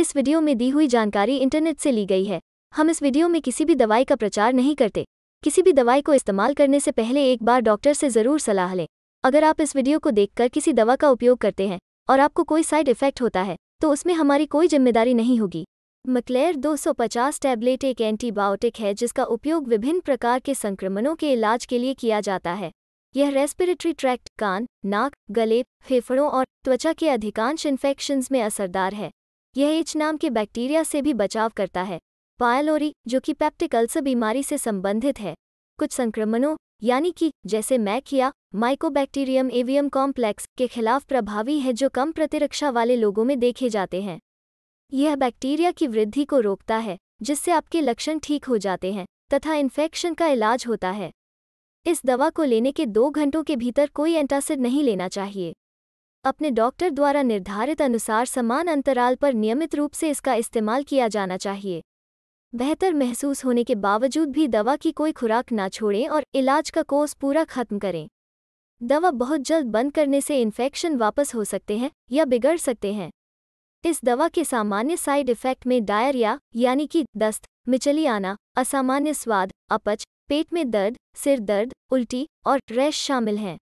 इस वीडियो में दी हुई जानकारी इंटरनेट से ली गई है हम इस वीडियो में किसी भी दवाई का प्रचार नहीं करते किसी भी दवाई को इस्तेमाल करने से पहले एक बार डॉक्टर से ज़रूर सलाह लें अगर आप इस वीडियो को देखकर किसी दवा का उपयोग करते हैं और आपको कोई साइड इफेक्ट होता है तो उसमें हमारी कोई जिम्मेदारी नहीं होगी मकलेर 250 टैबलेट एक एंटीबायोटिक है जिसका उपयोग विभिन्न प्रकार के संक्रमणों के इलाज के लिए किया जाता है यह रेस्पिरेटरी ट्रैक्ट कान नाक गले फेफड़ों और त्वचा के अधिकांश इन्फेक्शंस में असरदार है यह एच नाम के बैक्टीरिया से भी बचाव करता है पायलोरी जो कि पैप्टिक अल्सर बीमारी से संबंधित है कुछ संक्रमणों यानी कि जैसे मैकिया माइकोबैक्टीरियम एवियम कॉम्प्लेक्स के खिलाफ प्रभावी है जो कम प्रतिरक्षा वाले लोगों में देखे जाते हैं यह बैक्टीरिया की वृद्धि को रोकता है जिससे आपके लक्षण ठीक हो जाते हैं तथा इन्फेक्शन का इलाज होता है इस दवा को लेने के दो घंटों के भीतर कोई एंटासिड नहीं लेना चाहिए अपने डॉक्टर द्वारा निर्धारित अनुसार समान अंतराल पर नियमित रूप से इसका इस्तेमाल किया जाना चाहिए बेहतर महसूस होने के बावजूद भी दवा की कोई खुराक ना छोड़ें और इलाज का कोर्स पूरा खत्म करें दवा बहुत जल्द बंद करने से इन्फेक्शन वापस हो सकते हैं या बिगड़ सकते हैं इस दवा के सामान्य साइड इफेक्ट में डायरिया यानी कि दस्त मिचली आना असामान्य स्वाद अपच पेट में दर्द सिर दर्द उल्टी और रैश शामिल हैं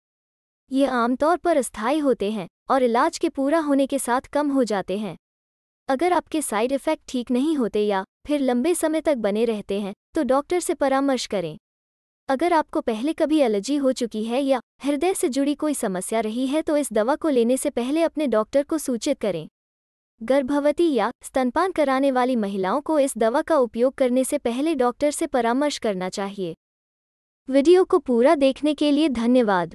ये आमतौर पर अस्थायी होते हैं और इलाज के पूरा होने के साथ कम हो जाते हैं अगर आपके साइड इफ़ेक्ट ठीक नहीं होते या फिर लंबे समय तक बने रहते हैं तो डॉक्टर से परामर्श करें अगर आपको पहले कभी एलर्जी हो चुकी है या हृदय से जुड़ी कोई समस्या रही है तो इस दवा को लेने से पहले अपने डॉक्टर को सूचित करें गर्भवती या स्तनपान कराने वाली महिलाओं को इस दवा का उपयोग करने से पहले डॉक्टर से परामर्श करना चाहिए वीडियो को पूरा देखने के लिए धन्यवाद